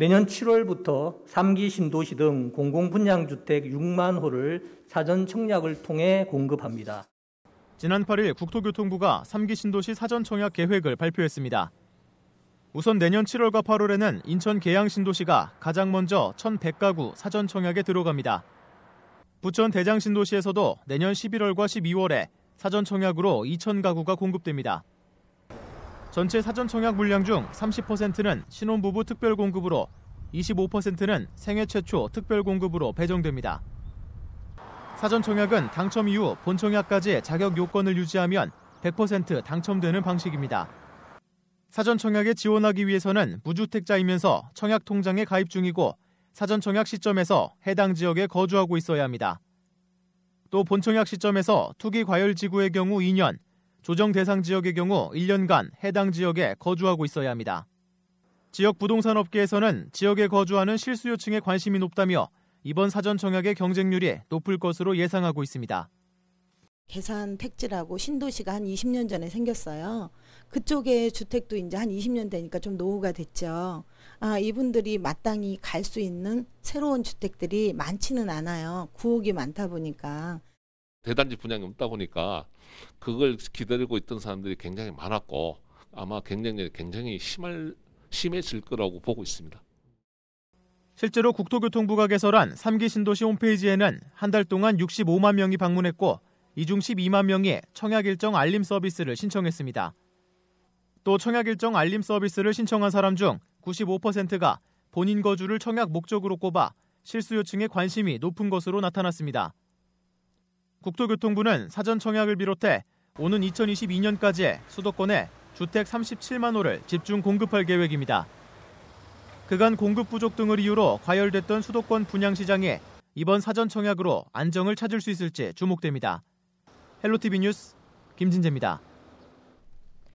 내년 7월부터 3기 신도시 등 공공분양주택 6만 호를 사전 청약을 통해 공급합니다. 지난 8일 국토교통부가 3기 신도시 사전 청약 계획을 발표했습니다. 우선 내년 7월과 8월에는 인천 계양 신도시가 가장 먼저 1,100가구 사전 청약에 들어갑니다. 부천 대장 신도시에서도 내년 11월과 12월에 사전 청약으로 2,000가구가 공급됩니다. 전체 사전 청약 물량 중 30%는 신혼부부 특별 공급으로 25%는 생애 최초 특별 공급으로 배정됩니다. 사전 청약은 당첨 이후 본 청약까지 자격 요건을 유지하면 100% 당첨되는 방식입니다. 사전 청약에 지원하기 위해서는 무주택자이면서 청약 통장에 가입 중이고 사전 청약 시점에서 해당 지역에 거주하고 있어야 합니다. 또 본청약 시점에서 투기 과열 지구의 경우 2년, 조정 대상 지역의 경우 1년간 해당 지역에 거주하고 있어야 합니다. 지역 부동산 업계에서는 지역에 거주하는 실수요층의 관심이 높다며 이번 사전 청약의 경쟁률이 높을 것으로 예상하고 있습니다. 계산 택지라고 신도시가 한 20년 전에 생겼어요. 그쪽에 주택도 이제 한 20년 되니까 좀 노후가 됐죠. 아, 이분들이 마땅히 갈 수 있는 새로운 주택들이 많지는 않아요. 구옥이 많다 보니까. 대단지 분양이 없다 보니까 그걸 기다리고 있던 사람들이 굉장히 많았고 아마 굉장히 굉장히 심할 심해질 거라고 보고 있습니다. 실제로 국토교통부가 개설한 3기 신도시 홈페이지에는 한 달 동안 65만 명이 방문했고 이 중 12만 명이 청약 일정 알림 서비스를 신청했습니다. 또 청약 일정 알림 서비스를 신청한 사람 중 95%가 본인 거주를 청약 목적으로 꼽아 실수요층의 관심이 높은 것으로 나타났습니다. 국토교통부는 사전 청약을 비롯해 오는 2022년까지에 수도권에 주택 37만 호를 집중 공급할 계획입니다. 그간 공급 부족 등을 이유로 과열됐던 수도권 분양 시장에 이번 사전 청약으로 안정을 찾을 수 있을지 주목됩니다. 헬로티비 뉴스 김진재입니다.